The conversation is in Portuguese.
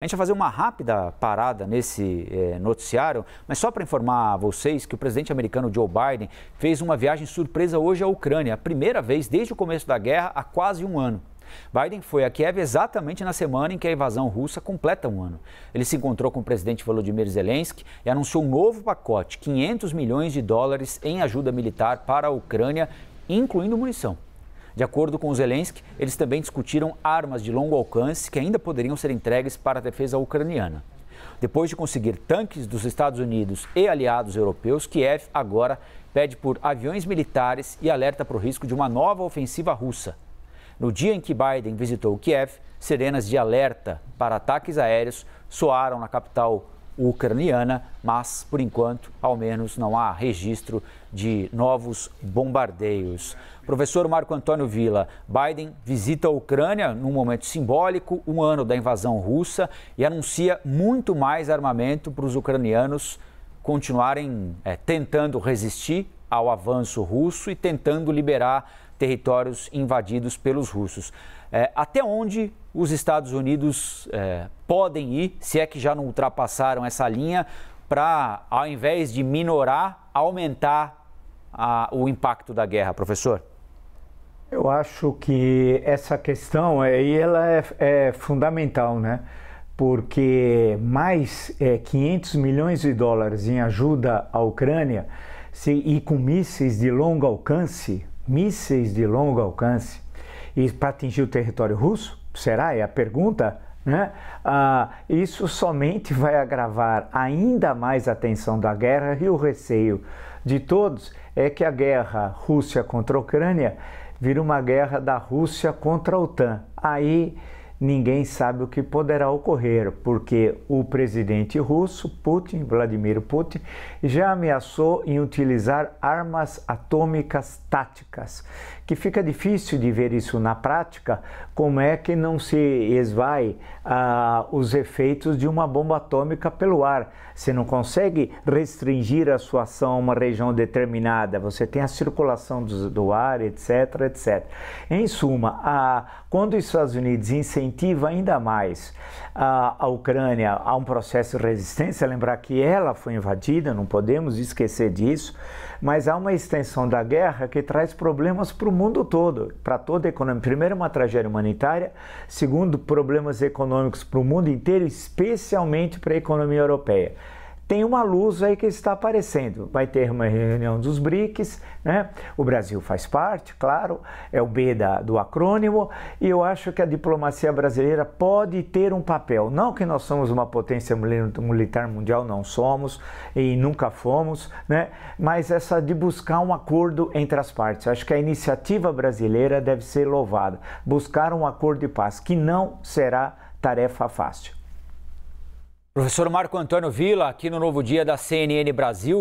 A gente vai fazer uma rápida parada nesse eh, noticiário, mas só para informar vocês que o presidente americano Joe Biden fez uma viagem surpresa hoje à Ucrânia, a primeira vez desde o começo da guerra há quase um ano. Biden foi a Kiev exatamente na semana em que a invasão russa completa um ano. Ele se encontrou com o presidente Volodymyr Zelensky e anunciou um novo pacote, 500 milhões de dólares em ajuda militar para a Ucrânia, incluindo munição. De acordo com Zelensky, eles também discutiram armas de longo alcance que ainda poderiam ser entregues para a defesa ucraniana. Depois de conseguir tanques dos Estados Unidos e aliados europeus, Kiev agora pede por aviões militares e alerta para o risco de uma nova ofensiva russa. No dia em que Biden visitou Kiev, serenas de alerta para ataques aéreos soaram na capital ucraniana, mas por enquanto, ao menos, não há registro de novos bombardeios. Professor Marco Antônio Vila, Biden visita a Ucrânia num momento simbólico, um ano da invasão russa, e anuncia muito mais armamento para os ucranianos continuarem é, tentando resistir ao avanço russo e tentando liberar territórios invadidos pelos russos. É, até onde os Estados Unidos é, podem ir, se é que já não ultrapassaram essa linha, para, ao invés de minorar, aumentar a, o impacto da guerra, professor? Eu acho que essa questão aí ela é, é fundamental, né? Porque mais é, 500 milhões de dólares em ajuda à Ucrânia se, e com mísseis de longo alcance, mísseis de longo alcance e para atingir o território russo? Será? É a pergunta. Né? Ah, isso somente vai agravar ainda mais a tensão da guerra e o receio de todos é que a guerra Rússia contra a Ucrânia vira uma guerra da Rússia contra a OTAN. Aí ninguém sabe o que poderá ocorrer, porque o presidente russo, Putin, Vladimir Putin, já ameaçou em utilizar armas atômicas táticas. Que fica difícil de ver isso na prática, como é que não se esvai ah, os efeitos de uma bomba atômica pelo ar. Você não consegue restringir a sua ação a uma região determinada, você tem a circulação do, do ar, etc, etc. Em suma, a, ah, quando os Estados Unidos incendiam incentiva ainda mais a, a Ucrânia a um processo de resistência. Lembrar que ela foi invadida, não podemos esquecer disso, mas há uma extensão da guerra que traz problemas para o mundo todo, para toda a economia. Primeiro, uma tragédia humanitária, segundo, problemas econômicos para o mundo inteiro, especialmente para a economia europeia tem uma luz aí que está aparecendo. Vai ter uma reunião dos BRICS, né? o Brasil faz parte, claro, é o B da, do acrônimo, e eu acho que a diplomacia brasileira pode ter um papel. Não que nós somos uma potência militar mundial, não somos e nunca fomos, né? mas essa de buscar um acordo entre as partes. Acho que a iniciativa brasileira deve ser louvada. Buscar um acordo de paz, que não será tarefa fácil. Professor Marco Antônio Vila, aqui no Novo Dia da CNN Brasil.